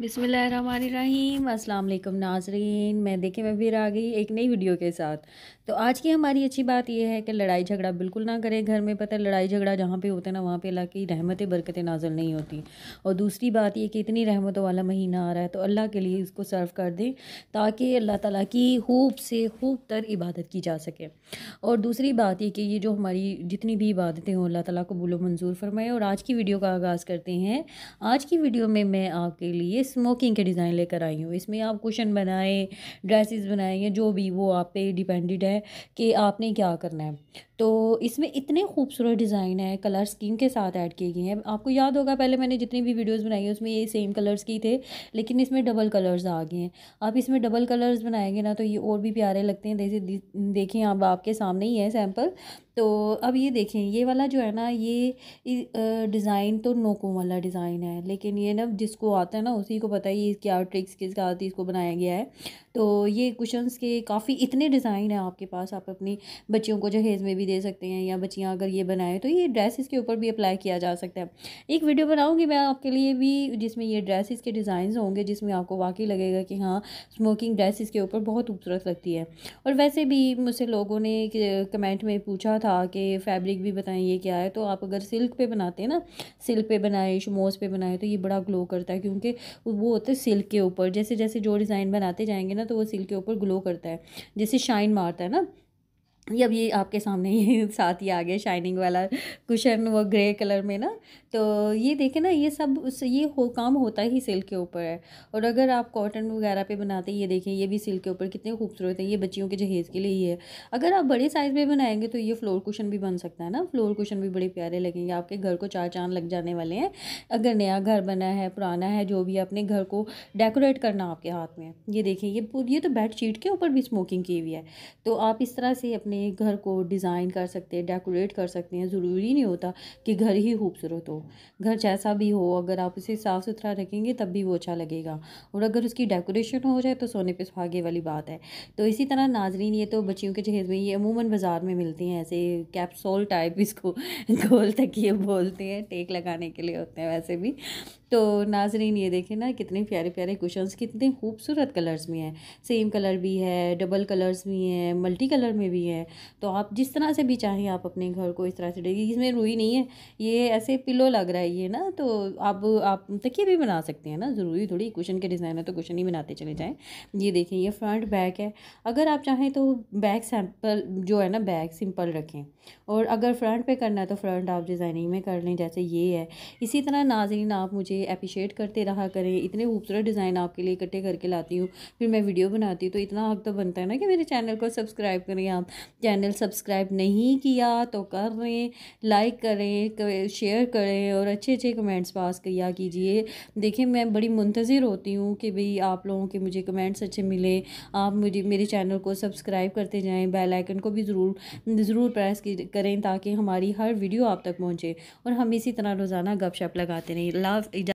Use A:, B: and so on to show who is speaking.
A: बिसमीम अल्लाम नाजरीन मैं देखें मैं फिर आ गई एक नई वीडियो के साथ तो आज की हमारी अच्छी बात यह है कि लड़ाई झगड़ा बिल्कुल ना करें घर में पता लड़ाई झगड़ा जहाँ पे होता है ना वहाँ पे अल्लाह की रहमतें बरकतें नाजल नहीं होती और दूसरी बात यह कि इतनी रहमतों वाला महीना आ रहा है तो अल्लाह के लिए इसको सर्व कर दें ताकि अल्लाह ताली की खूब से खूब तर इबादत की जा सके और दूसरी बात यह कि ये जो हमारी जितनी भी इबादतें हों अल्लाह तला को बुलो मंजूर फरमाए और आज की वीडियो का आगाज़ करते हैं आज की वीडियो में मैं आपके लिए स्मोकिंग के डिज़ाइन लेकर आई हूँ इसमें आप कुशन बनाएं ड्रेसेस बनाएं या जो भी वो आप पे डिपेंडेड है कि आपने क्या करना है तो इसमें इतने खूबसूरत डिज़ाइन है कलर स्कीम के साथ ऐड किए गए हैं आपको याद होगा पहले मैंने जितनी भी वीडियोज़ बनाई है उसमें ये सेम कलर्स की थे लेकिन इसमें डबल कलर्स आ गए हैं आप इसमें डबल कलर्स बनाएंगे ना तो ये और भी प्यारे लगते हैं जैसे देखें अब आपके सामने ही है सैम्पल तो अब ये देखें ये वाला जो है ना ये डिज़ाइन तो नोकों वाला डिज़ाइन है लेकिन ये ना जिसको आता है ना उसी को पता है ये क्या ट्रिक्स किस आती है इसको बनाया गया है तो ये कुशंस के काफ़ी इतने डिज़ाइन हैं आपके पास आप अपनी बच्चियों को जहेज़ में भी दे सकते हैं या बच्चियाँ अगर ये बनाएं तो ये ड्रेसेस के ऊपर भी अप्लाई किया जा सकता है एक वीडियो बनाऊँगी मैं आपके लिए भी जिसमें ये ड्रेसेस के डिज़ाइन होंगे जिसमें आपको वाकई लगेगा कि हाँ स्मोकिंग ड्रेसिस के ऊपर बहुत खूबसूरत लगती है और वैसे भी मुझसे लोगों ने कमेंट में पूछा था कि फैब्रिक भी बताएं ये क्या है तो आप अगर सिल्क पे बनाते हैं ना सिल्क पे बनाए शमोस पे बनाए तो ये बड़ा ग्लो करता है क्योंकि वो होता है सिल्क के ऊपर जैसे जैसे जो डिज़ाइन बनाते जाएंगे ना तो वो सिल्क के ऊपर ग्लो करता है जैसे शाइन मारता है ना ये अभी आपके सामने ही साथ ही आ गया शाइनिंग वाला कुशन वो ग्रे कलर में ना तो ये देखें ना ये सब उस ये हो काम होता ही सिल्क के ऊपर है और अगर आप कॉटन वगैरह पे बनाते हैं ये देखें ये भी सिल्क के ऊपर कितने खूबसूरत है ये बच्चियों के जहेज़ के लिए ही है अगर आप बड़े साइज़ में बनाएंगे तो ये फ्लोर कुशन भी बन सकता है ना फ्लोर कुशन भी बड़े प्यारे लगेंगे आपके घर को चार चांद लग जाने वाले हैं अगर नया घर बना है पुराना है जो भी अपने घर को डेकोरेट करना आपके हाथ में ये देखें ये ये तो बेड शीट के ऊपर भी स्मोकिंग की हुई है तो आप इस तरह से अपने अपने घर को डिज़ाइन कर सकते हैं डेकोरेट कर सकते हैं ज़रूरी नहीं होता कि घर ही खूबसूरत हो घर जैसा भी हो अगर आप उसे साफ़ सुथरा रखेंगे तब भी वो अच्छा लगेगा और अगर उसकी डेकोरेशन हो जाए तो सोने पे सुहागे वाली बात है तो इसी तरह नाजरीन ये तो बच्चियों के जहेज़ में ये अमूमन बाज़ार में मिलते हैं ऐसे कैप्सोल टाइप इसको गोल ये बोलते हैं टेक लगाने के लिए होते हैं वैसे भी तो नाजरीन ये देखें ना कितने प्यारे प्यारे कुशंस कितने खूबसूरत कलर्स में हैं सेम कलर भी है डबल कलर्स भी हैं मल्टी कलर में भी हैं तो आप जिस तरह से भी चाहें आप अपने घर को इस तरह से डेगी इसमें रुई नहीं है ये ऐसे पिलो लग रहा है ये ना तो आप आप तकिए भी बना सकते हैं ना ज़रूरी थोड़ी कुशन के डिज़ाइन है तो कुशन ही बनाते चले जाएँ ये देखें ये फ्रंट बैक है अगर आप चाहें तो बैक सैम्पल जो है ना बैक सिंपल रखें और अगर फ्रंट पर करना है तो फ्रंट आप डिज़ाइनिंग में कर लें जैसे ये है इसी तरह नाजरीन आप मुझे अप्रिशिएट करते रहा करें इतने खूबसूरत डिज़ाइन आपके लिए इकट्ठे करके लाती हूँ फिर मैं वीडियो बनाती हूँ तो इतना हक तो बनता है ना कि मेरे चैनल को सब्सक्राइब करें आप चैनल सब्सक्राइब नहीं किया तो कर लें लाइक करें शेयर करें और अच्छे अच्छे कमेंट्स पास किया कीजिए देखिए मैं बड़ी मुंतज़िर होती हूँ कि भाई आप लोगों के मुझे कमेंट्स अच्छे मिले आप मुझे मेरे चैनल को सब्सक्राइब करते जाएँ बेलाइकन को भी ज़रूर ज़रूर प्रेस करें ताकि हमारी हर वीडियो आप तक पहुँचे और हम इसी तरह रोज़ाना गपशप लगाते रहें लाभ